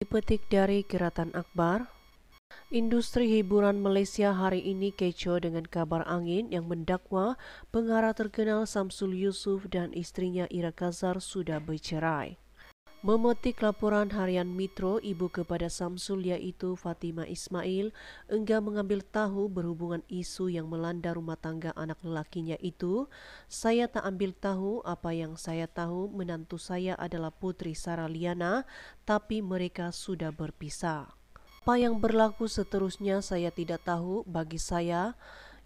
Dipetik dari Kiratan Akbar, industri hiburan Malaysia hari ini kecoh dengan kabar angin yang mendakwa pengarah terkenal Samsul Yusuf dan istrinya Ira Kazar sudah bercerai. Memetik laporan harian Mitro ibu kepada Samsul yaitu Fatima Ismail enggak mengambil tahu berhubungan isu yang melanda rumah tangga anak lelakinya itu. Saya tak ambil tahu apa yang saya tahu menantu saya adalah putri Sarah Liana tapi mereka sudah berpisah. Apa yang berlaku seterusnya saya tidak tahu bagi saya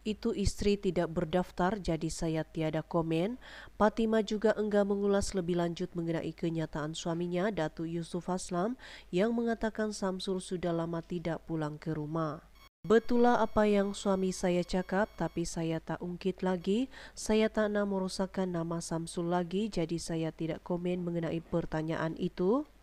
itu istri tidak berdaftar jadi saya tiada komen. Fatima juga enggak mengulas lebih lanjut mengenai kenyataan suaminya Datu Yusuf Aslam yang mengatakan Samsul sudah lama tidak pulang ke rumah. Betulah apa yang suami saya cakap, tapi saya tak ungkit lagi. Saya tak nak merusakkan nama Samsul lagi, jadi saya tidak komen mengenai pertanyaan itu.